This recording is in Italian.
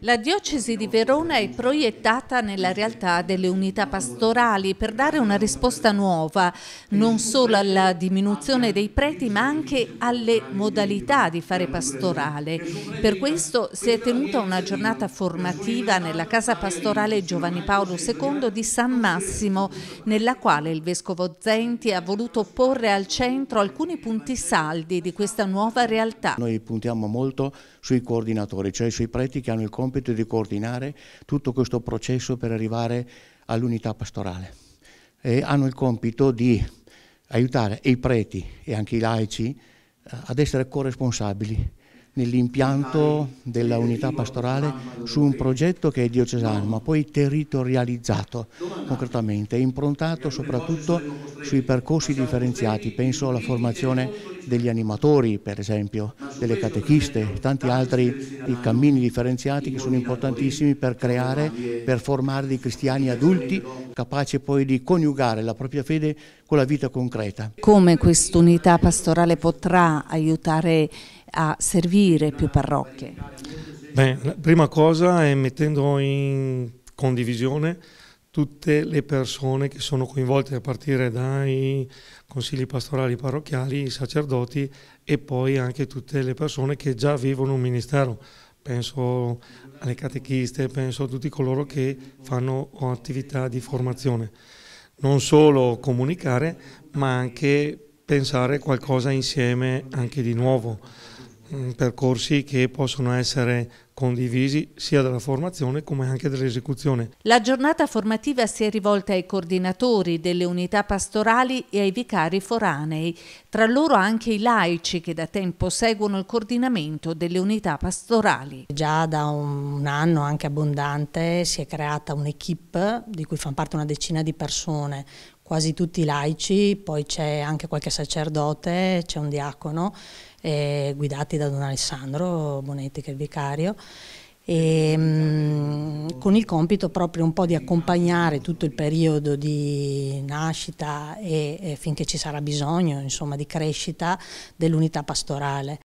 La diocesi di Verona è proiettata nella realtà delle unità pastorali per dare una risposta nuova non solo alla diminuzione dei preti ma anche alle modalità di fare pastorale. Per questo si è tenuta una giornata formativa nella casa pastorale Giovanni Paolo II di San Massimo nella quale il vescovo Zenti ha voluto porre al centro alcuni punti saldi di questa nuova realtà. Noi puntiamo molto sui coordinatori, cioè sui preti che hanno il compito di coordinare tutto questo processo per arrivare all'unità pastorale. E hanno il compito di aiutare i preti e anche i laici eh, ad essere corresponsabili nell'impianto della unità pastorale su un progetto che è diocesano ma poi territorializzato concretamente, improntato soprattutto sui percorsi differenziati, penso alla formazione degli animatori per esempio, delle catechiste, tanti altri cammini differenziati che sono importantissimi per creare, per formare dei cristiani adulti capaci poi di coniugare la propria fede con la vita concreta. Come quest'unità pastorale potrà aiutare a servire costruire più parrocchie? Beh, la prima cosa è mettendo in condivisione tutte le persone che sono coinvolte a partire dai consigli pastorali parrocchiali, i sacerdoti e poi anche tutte le persone che già vivono un ministero. Penso alle catechiste, penso a tutti coloro che fanno attività di formazione. Non solo comunicare, ma anche pensare qualcosa insieme anche di nuovo. Mm, percorsi che possono essere condivisi sia dalla formazione come anche dall'esecuzione. La giornata formativa si è rivolta ai coordinatori delle unità pastorali e ai vicari foranei, tra loro anche i laici che da tempo seguono il coordinamento delle unità pastorali. Già da un anno anche abbondante si è creata un'equipe di cui fanno parte una decina di persone, quasi tutti laici, poi c'è anche qualche sacerdote, c'è un diacono, eh, guidati da Don Alessandro Bonetti che è il vicario. E, ehm, mh, con il compito proprio un po' di accompagnare tutto il periodo di nascita e, e finché ci sarà bisogno insomma, di crescita dell'unità pastorale.